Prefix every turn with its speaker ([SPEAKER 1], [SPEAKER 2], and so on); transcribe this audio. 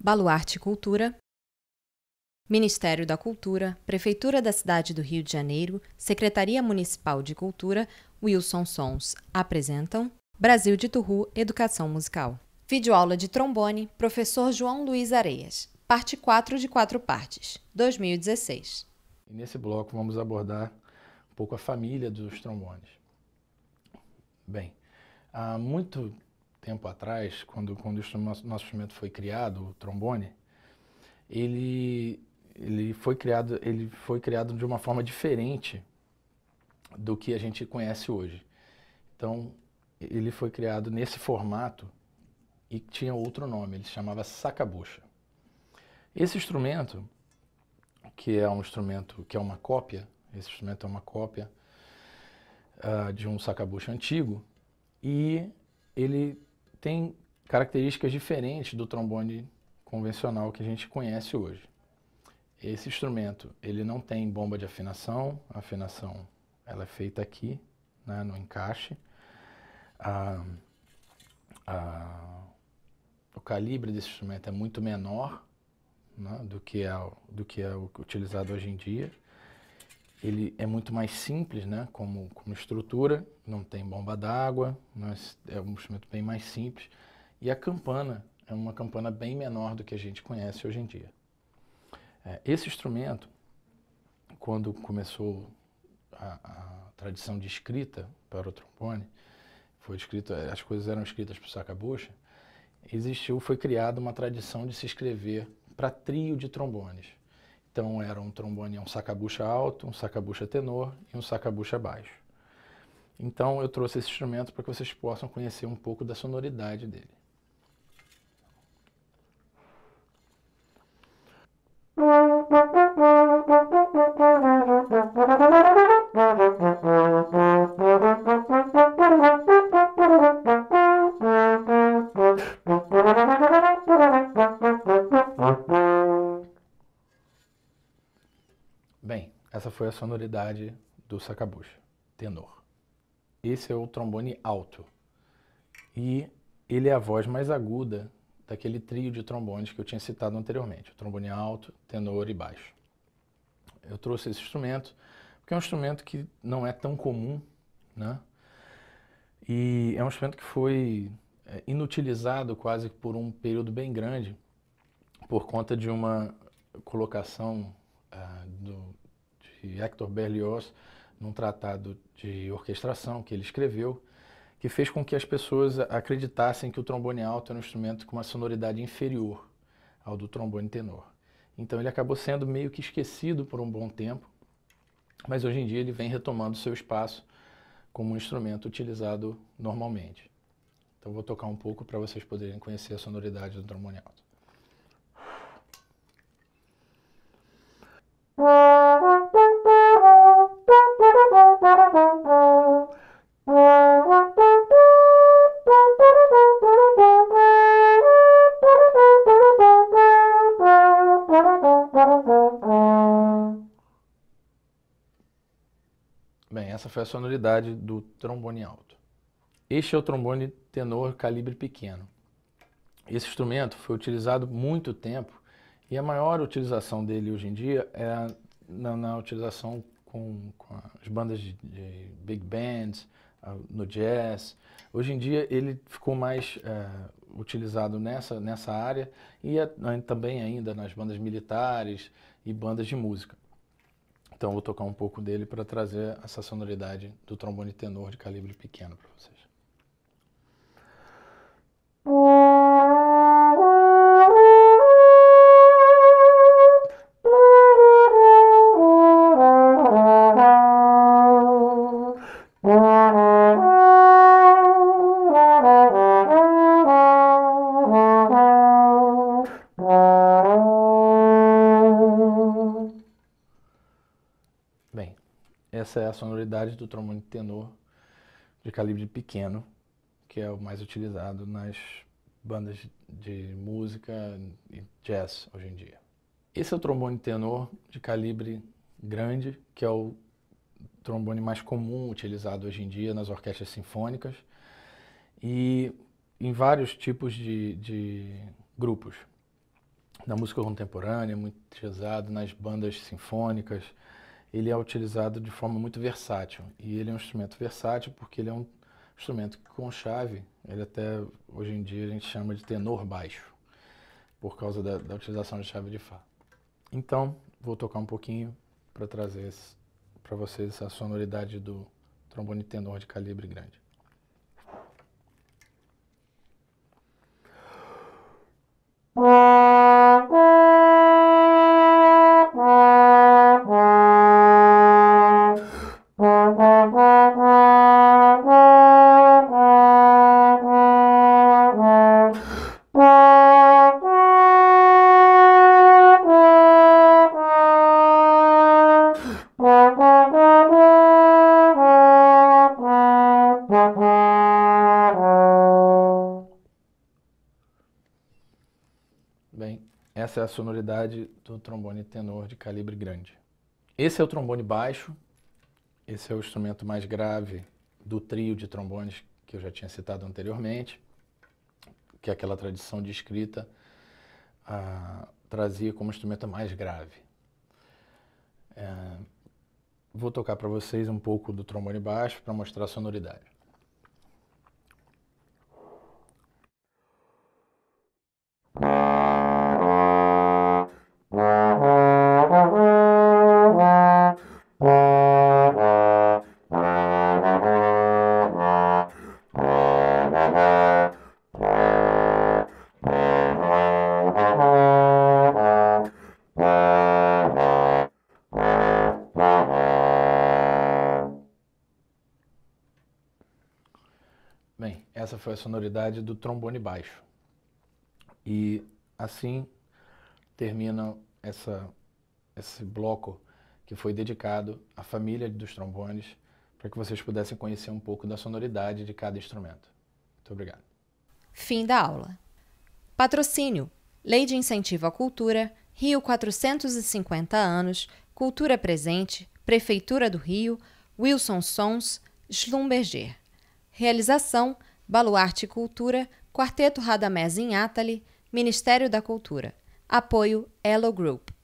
[SPEAKER 1] Baluarte Cultura, Ministério da Cultura, Prefeitura da Cidade do Rio de Janeiro, Secretaria Municipal de Cultura, Wilson Sons apresentam Brasil de Turru Educação Musical. Videoaula de trombone, professor João Luiz Areias, parte 4 de 4 partes, 2016. E nesse bloco vamos abordar um pouco a família dos trombones. Bem, há muito tempo atrás, quando, quando o nosso, instrumento foi criado, o trombone, ele, ele, foi criado, ele foi criado de uma forma diferente do que a gente conhece hoje. Então, ele foi criado nesse formato e tinha outro nome, ele se chamava sacabucha. Esse instrumento, que é um instrumento que é uma cópia, esse instrumento é uma cópia uh, de um sacabucha antigo, e ele tem características diferentes do trombone convencional que a gente conhece hoje. Esse instrumento, ele não tem bomba de afinação, a afinação ela é feita aqui, né, no encaixe. Ah, ah, o calibre desse instrumento é muito menor né, do que, é, do que é utilizado hoje em dia ele é muito mais simples, né, como, como estrutura, não tem bomba d'água, é um instrumento bem mais simples. E a campana é uma campana bem menor do que a gente conhece hoje em dia. É, esse instrumento, quando começou a, a, tradição de escrita para o trombone, foi escrita, é, as coisas eram escritas por sacabucha, existiu, foi criada uma tradição de se escrever para trio de trombones. Então era um trombone, um sacabucha alto, um sacabucha tenor e um sacabucha baixo. Então eu trouxe esse instrumento para que vocês possam conhecer um pouco da sonoridade dele. foi a sonoridade do sacabucha, tenor. Esse é o trombone alto. E ele é a voz mais aguda daquele trio de trombones que eu tinha citado anteriormente, trombone alto, tenor e baixo. Eu trouxe esse instrumento porque é um instrumento que não é tão comum, né? E é um instrumento que foi é, inutilizado quase por um período bem grande por conta de uma colocação uh, do e Hector Berlioz num tratado de orquestração que ele escreveu, que fez com que as pessoas acreditassem que o trombone alto era um instrumento com uma sonoridade inferior ao do trombone tenor. Então ele acabou sendo meio que esquecido por um bom tempo, mas hoje em dia ele vem retomando seu espaço como um instrumento utilizado normalmente. Então vou tocar um pouco para vocês poderem conhecer a sonoridade do trombone alto. Bem, essa foi a sonoridade do trombone alto. Este é o trombone tenor calibre pequeno. Esse instrumento foi utilizado muito tempo e a maior utilização dele hoje em dia é na, na utilização com, com, as bandas de, de, big bands, ah, no jazz. Hoje em dia ele ficou mais eh, utilizado nessa, nessa área e a, também ainda nas bandas militares e bandas de música. Então vou tocar um pouco dele para trazer essa sonoridade do trombone tenor de calibre pequeno para vocês. essa é a sonoridade do trombone tenor de calibre pequeno, que é o mais utilizado nas bandas de música e jazz hoje em dia. Esse é o trombone tenor de calibre grande, que é o trombone mais comum utilizado hoje em dia nas orquestras sinfônicas e em vários tipos de, de grupos. Na música contemporânea, muito utilizado nas bandas sinfônicas, ele é utilizado de forma muito versátil. E ele é um instrumento versátil porque ele é um instrumento que com chave, ele até hoje em dia a gente chama de tenor baixo, por causa da, da utilização de chave de Fá. Então, vou tocar um pouquinho para trazer para vocês a sonoridade do trombone tenor de calibre grande. Essa é a sonoridade do trombone tenor de calibre grande. Esse é o trombone baixo, esse é o instrumento mais grave do trio de trombones que eu já tinha citado anteriormente, que é aquela tradição de escrita ah, trazia como instrumento mais grave. É, vou tocar para vocês um pouco do trombone baixo para mostrar a sonoridade. essa foi a sonoridade do trombone baixo. E assim termina essa, esse bloco que foi dedicado à família dos trombones, para que vocês pudessem conhecer um pouco da sonoridade de cada instrumento. Muito obrigado. Fim da aula. Patrocínio: Lei de Incentivo à Cultura, Rio 450 anos, Cultura Presente, Prefeitura do Rio, Wilson Sons, Schlumberger. Realização: Baluarte Cultura, Quarteto Radamés em Atali, Ministério da Cultura. Apoio Elo Group.